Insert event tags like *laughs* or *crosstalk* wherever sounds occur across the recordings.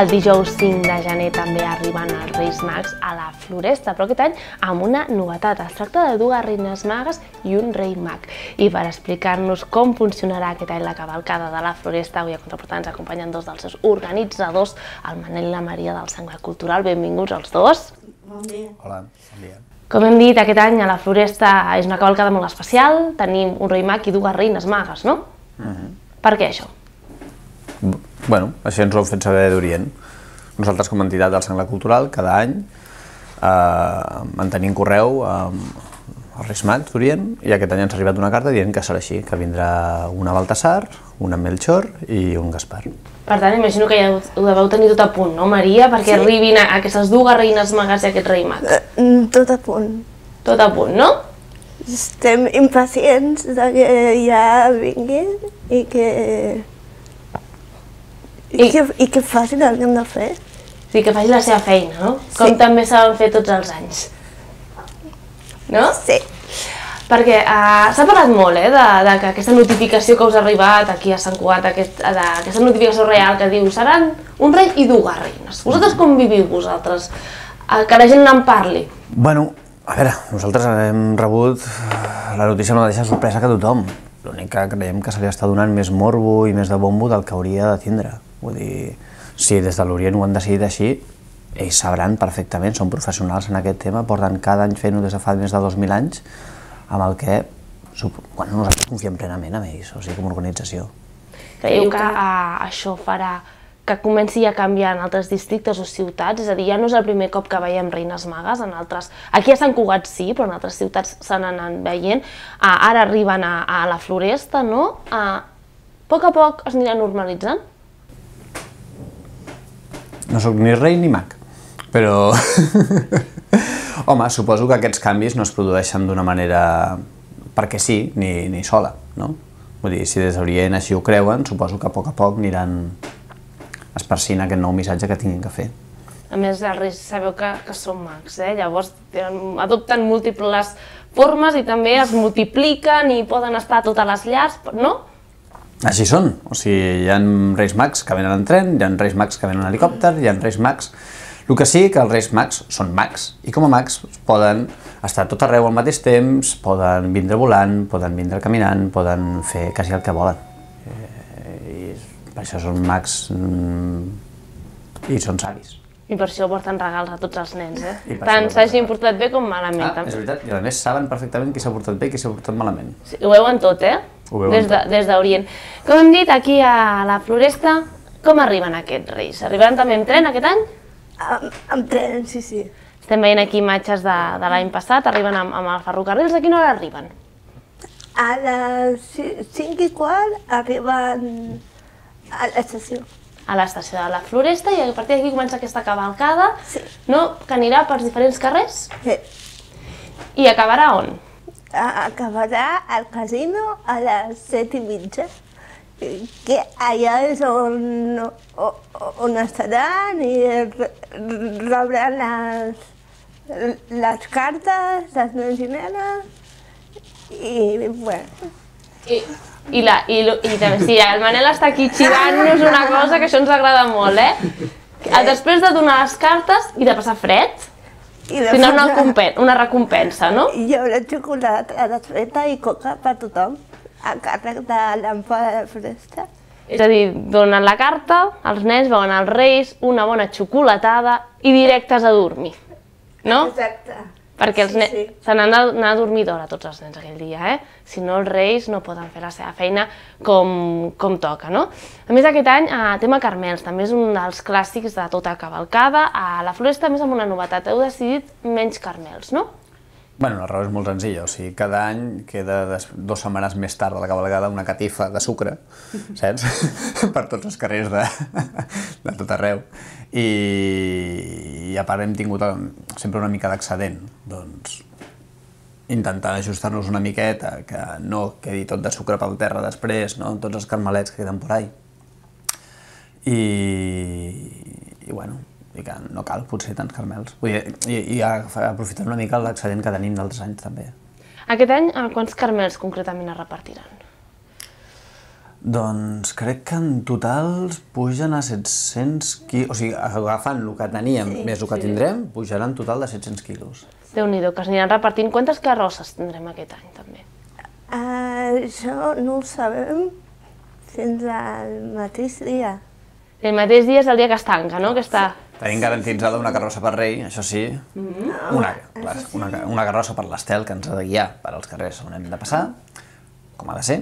El dijous 5 de gener també arriben els Reis Mags a la Floresta, però aquest any amb una novetat. Es tracta de dues reines magues i un rei mag. I per explicar-nos com funcionarà aquest any la cavalcada de la Floresta, avui a Contraportar ens acompanyen dos dels seus organitzadors, el Manel i la Maria del Sangre Cultural. Benvinguts els dos. Bon dia. Hola, bon dia. Com hem dit, aquest any a la Floresta és una cavalcada molt especial, tenim un rei mag i dues reines magues, no? Uh mhm. -huh. Per què això? bueno, així ens ho hem fet saber d'Orient. Nosaltres com a entitat del Sangla Cultural, cada any, eh, mantenim correu amb els Reis Mags d'Orient, i aquest any ens ha arribat una carta dient que serà així, que vindrà una Baltasar, una Melchor i un Gaspar. Per tant, imagino que ja ho deveu tenir tot a punt, no, Maria? Perquè sí. arribin a aquestes dues reines magues i aquest rei mag. Eh, mm, tot a punt. Tot a punt, no? Estem impacients de que ja vinguin i que i, I, que, I que fàcil havien de fer. Sí, que facin la seva feina, no? Sí. Com també saben fer tots els anys. No? Sí. Perquè uh, s'ha parlat molt, eh, de, de que aquesta notificació que us ha arribat aquí a Sant Cugat, aquest, eh, de, aquesta notificació real que diu seran un rei i dues reines. Vosaltres com viviu vosaltres? Uh, que la gent n'en parli. Bueno, a veure, nosaltres hem rebut la notícia no deixa sorpresa que tothom. L'únic que creiem que se li està donant més morbo i més de bombo del que hauria de tindre. Vull dir, si des de l'Orient ho han decidit així, ells sabran perfectament, són professionals en aquest tema, porten cada any fent-ho des de fa més de 2.000 anys, amb el que bueno, nosaltres confiem plenament en ells, o sigui, com a organització. Creieu que uh, això farà que comenci a canviar en altres districtes o ciutats? És a dir, ja no és el primer cop que veiem reines magues en altres... Aquí a Sant Cugat sí, però en altres ciutats se n'anen veient. Uh, ara arriben a, a la floresta, no? Uh, a poc a poc es anirà normalitzant? No sóc ni rei ni mag, però... *laughs* Home, suposo que aquests canvis no es produeixen d'una manera perquè sí, ni, ni sola, no? Vull dir, si des d'Orient així ho creuen, suposo que a poc a poc aniran esparcint aquest nou missatge que tinguin que fer. A més, els reis sabeu que, que són mags, eh? llavors adopten múltiples formes i també es multipliquen i poden estar a totes les llars, no? Així són. O sigui, hi ha Reis Max que venen en tren, hi ha Reis Max que venen en helicòpter, hi ha Reis Max... El que sí que els Reis Max són Max, i com a Max poden estar tot arreu al mateix temps, poden vindre volant, poden vindre caminant, poden fer quasi el que volen. Eh, I per això són Max mm, i són savis. I per això porten regals a tots els nens, eh? Tant s'hagin portat bé com malament. Ah, és veritat, i a més saben perfectament qui s'ha portat bé i qui s'ha portat malament. Sí, ho veuen tot, eh? des d'Orient. De, des com hem dit, aquí a la Floresta, com arriben aquests reis? Arribaran també amb tren aquest any? Amb, amb tren, sí, sí. Estem veient aquí imatges de, de l'any passat, arriben amb, amb els ferrocarrils, a quina hora arriben? A les 5 i quart arriben a l'estació. A l'estació de la Floresta i a partir d'aquí comença aquesta cavalcada, sí. no? que anirà pels diferents carrers? Sí. I acabarà on? acabarà al casino a les set i mitja, que allà és on, on estaran i rebran les, les cartes, les medicineres i, bueno... I, i, la, i, i també, sí, el Manel està aquí xivant-nos una cosa que això ens agrada molt, eh? Després de donar les cartes i de passar fred, i de no, una, recompensa, una recompensa, no? Hi haurà xocolata feta i coca per tothom, a càrrec de l'àmpara de fresca. És a dir, donen la carta, els nens veuen els reis, una bona xocolatada i directes a dormir, no? Exacte perquè els sí, sí. se n'han d'anar a dormir d'hora tots els nens aquell dia, eh? si no els reis no poden fer la seva feina com, com toca. No? A més aquest any, eh, tema Carmels, també és un dels clàssics de tota cavalcada, a la Floresta més, amb una novetat, heu decidit menys Carmels, no? Bueno, la raó és molt senzilla, o sigui, cada any queda des, dues setmanes més tard de la cabalgada una catifa de sucre, saps? *laughs* per tots els carrers de, de tot arreu. I, i a part hem tingut um, sempre una mica d'excedent, doncs intentar ajustar-nos una miqueta, que no quedi tot de sucre pel terra després, no? tots els carmelets que queden por ahí. I, i bueno, picant. No cal, potser, tants caramels. Vull dir, i, i aprofitem una mica l'excedent que tenim d'altres anys, també. Aquest any, eh, quants caramels concretament es repartiran? Doncs crec que en total pugen a 700 quilos, o sigui, agafant el que teníem sí, més el que sí. tindrem, pujaran en total de 700 quilos. Déu-n'hi-do, que s'aniran repartint. Quantes carrosses tindrem aquest any, també? Uh, eh, això no ho sabem fins al mateix dia. El mateix dia és el dia que es tanca, no? Ah, que està... Sí. Tenim garantitzada una carrossa per rei, això sí. Mm-hmm. Una, clar, ah, una, una carrossa per l'Estel, que ens ha de guiar per als carrers on hem de passar, com ha de ser.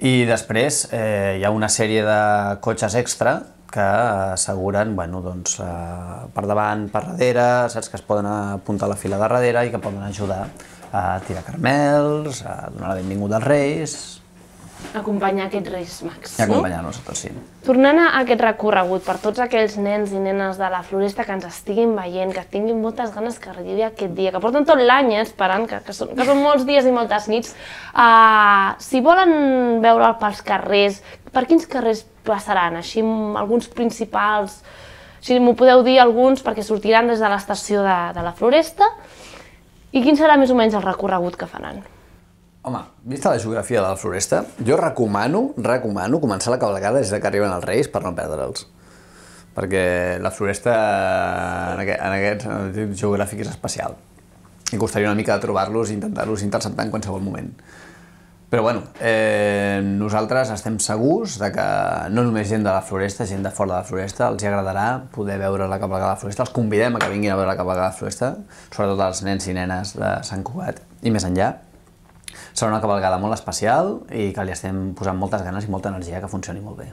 I després eh, hi ha una sèrie de cotxes extra que asseguren bueno, doncs, eh, per davant, per darrere, saps que es poden apuntar a la fila de darrere i que poden ajudar a tirar carmels, a donar la benvinguda als reis, acompanyar aquests Reis Mags. I acompanyar-nos a tots, sí. Tornant a aquest recorregut, per tots aquells nens i nenes de la floresta que ens estiguin veient, que tinguin moltes ganes que arribi aquest dia, que porten tot l'any eh, esperant, que, que, són, que són molts dies i moltes nits, uh, si volen veure pels carrers, per quins carrers passaran? Així, alguns principals, si m'ho podeu dir alguns, perquè sortiran des de l'estació de, de la floresta, i quin serà més o menys el recorregut que faran? Home, vista la geografia de la floresta, jo recomano, recomano començar la cavalgada des de que arriben els Reis per no perdre'ls. Perquè la floresta en aquest, en aquest geogràfic és especial. I costaria una mica de trobar-los i intentar-los interceptar en qualsevol moment. Però bueno, eh, nosaltres estem segurs de que no només gent de la floresta, gent de fora de la floresta, els hi agradarà poder veure la cavalgada de la floresta. Els convidem a que vinguin a veure la cavalgada de la floresta, sobretot els nens i nenes de Sant Cugat i més enllà serà una cavalgada molt especial i que li estem posant moltes ganes i molta energia que funcioni molt bé.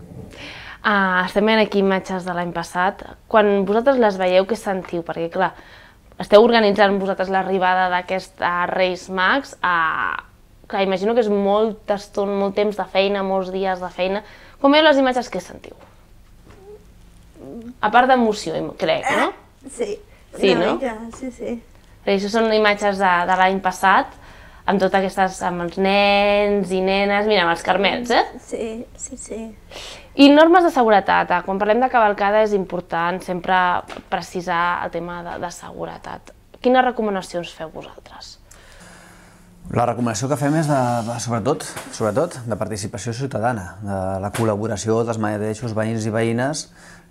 Ah, estem veient aquí imatges de l'any passat. Quan vosaltres les veieu, què sentiu? Perquè, clar, esteu organitzant vosaltres l'arribada d'aquesta uh, Reis Max. Uh, clar, imagino que és molt estona, molt temps de feina, molts dies de feina. Com veieu les imatges, què sentiu? A part d'emoció, crec, no? Eh, sí. Sí, no? Mica, sí, sí. Perquè això són imatges de, de l'any passat amb totes aquestes, amb els nens i nenes, mira, amb els carmels, eh? Sí, sí, sí. I normes de seguretat, eh? quan parlem de cavalcada és important sempre precisar el tema de, de seguretat. Quines recomanacions feu vosaltres? La recomanació que fem és de, de, sobretot, sobretot de participació ciutadana, de la col·laboració dels mateixos veïns i veïnes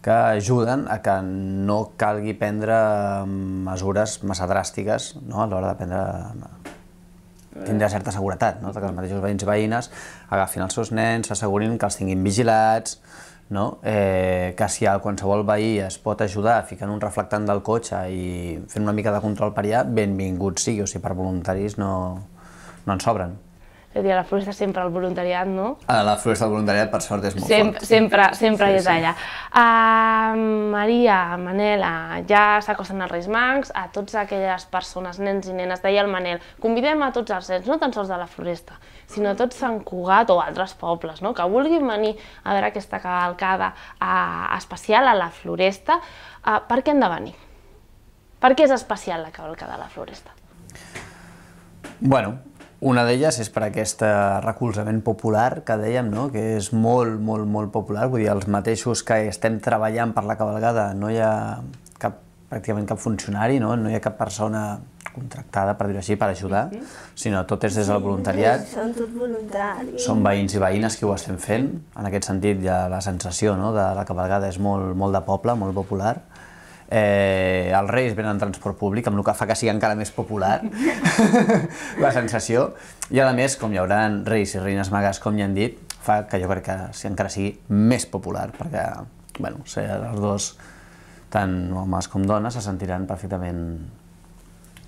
que ajuden a que no calgui prendre mm, mesures massa dràstiques no, a l'hora de prendre Eh. tindrà certa seguretat, no? que els mateixos veïns i veïnes agafin els seus nens, s'assegurin que els tinguin vigilats, no? eh, que si qualsevol veí es pot ajudar ficant un reflectant del cotxe i fent una mica de control per allà, benvingut sigui, o sigui, per voluntaris no, no en sobren. És a dir, a la Floresta sempre el voluntariat, no? A la Floresta el voluntariat, per sort, és molt Sem fort. Sempre, sempre sí, és sí. allà. A Maria, Manela, ja s'acosten els Reis Mags, a totes aquelles persones, nens i nenes, deia el Manel, convidem a tots els nens, no tan sols de la Floresta, sinó a tots Sant Cugat o altres pobles, no? que vulguin venir a veure aquesta cavalcada uh, especial a la Floresta, uh, per què han de venir? Per què és especial la cavalcada a la Floresta? Bueno, una d'elles és per aquest recolzament popular que dèiem, no? que és molt, molt, molt popular. Vull dir, els mateixos que estem treballant per la cabalgada no hi ha cap, pràcticament cap funcionari, no, no hi ha cap persona contractada, per dir així, per ajudar, mm -hmm. sinó tot és des del voluntariat. Sí, són tots voluntaris. Són veïns i veïnes que ho estem fent. En aquest sentit, ja la sensació no? de la cabalgada és molt, molt de poble, molt popular. Eh, els Reis venen en transport públic, amb el que fa que sigui encara més popular *laughs* la sensació. I a més, com hi haurà Reis i Reines Magues, com ja han dit, fa que jo crec que si encara sigui més popular, perquè bueno, ser els dos, tant homes com dones, se sentiran perfectament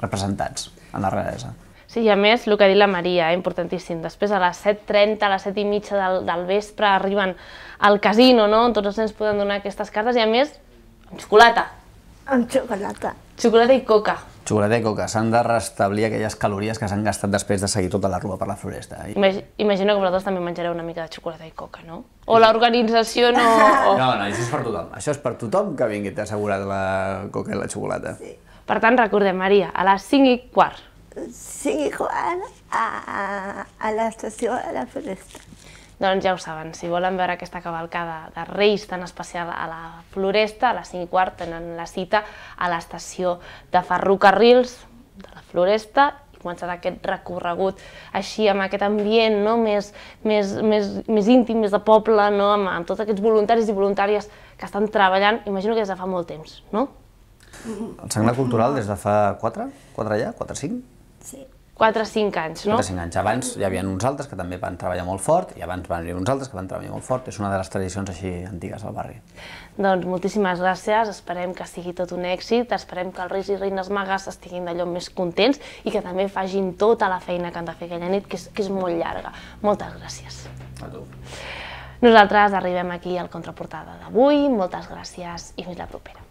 representats en la realesa. Sí, i a més, el que ha dit la Maria, eh, importantíssim, després a les 7.30, a les 7.30 del, del vespre arriben al casino, no? Tots els nens poden donar aquestes cartes i a més, amb xocolata, amb xocolata. Xocolata i coca. Xocolata i coca. S'han de restablir aquelles calories que s'han gastat després de seguir tota la rua per la floresta. Eh? Imag imagino que vosaltres també menjareu una mica de xocolata i coca, no? O l'organització no... O... *laughs* No, no, això és per tothom. Això és per tothom que vingui, t'ha assegurat la coca i la xocolata. Sí. Per tant, recordem, Maria, a les 5 i quart. 5 i quart a, a l'estació de la floresta. Doncs ja ho saben, si volen veure aquesta cavalcada de Reis tan especial a la Floresta, a les 5 i quart tenen la cita a l'estació de ferrocarrils de la Floresta i començar aquest recorregut així, amb aquest ambient no? més, més, més, més íntim, més de poble, no? amb, amb tots aquests voluntaris i voluntàries que estan treballant, imagino que des de fa molt temps, no? El Sagnar Cultural des de fa 4? 4 ja? 4 5? Sí. 4 o 5 anys, no? 4 o 5 anys. Abans hi havia uns altres que també van treballar molt fort i abans van haver uns altres que van treballar molt fort. És una de les tradicions així antigues del barri. Doncs moltíssimes gràcies, esperem que sigui tot un èxit, esperem que els reis i reines magues estiguin d'allò més contents i que també facin tota la feina que han de fer aquella nit, que és, que és molt llarga. Moltes gràcies. A tu. Nosaltres arribem aquí al Contraportada d'avui, moltes gràcies i fins la propera.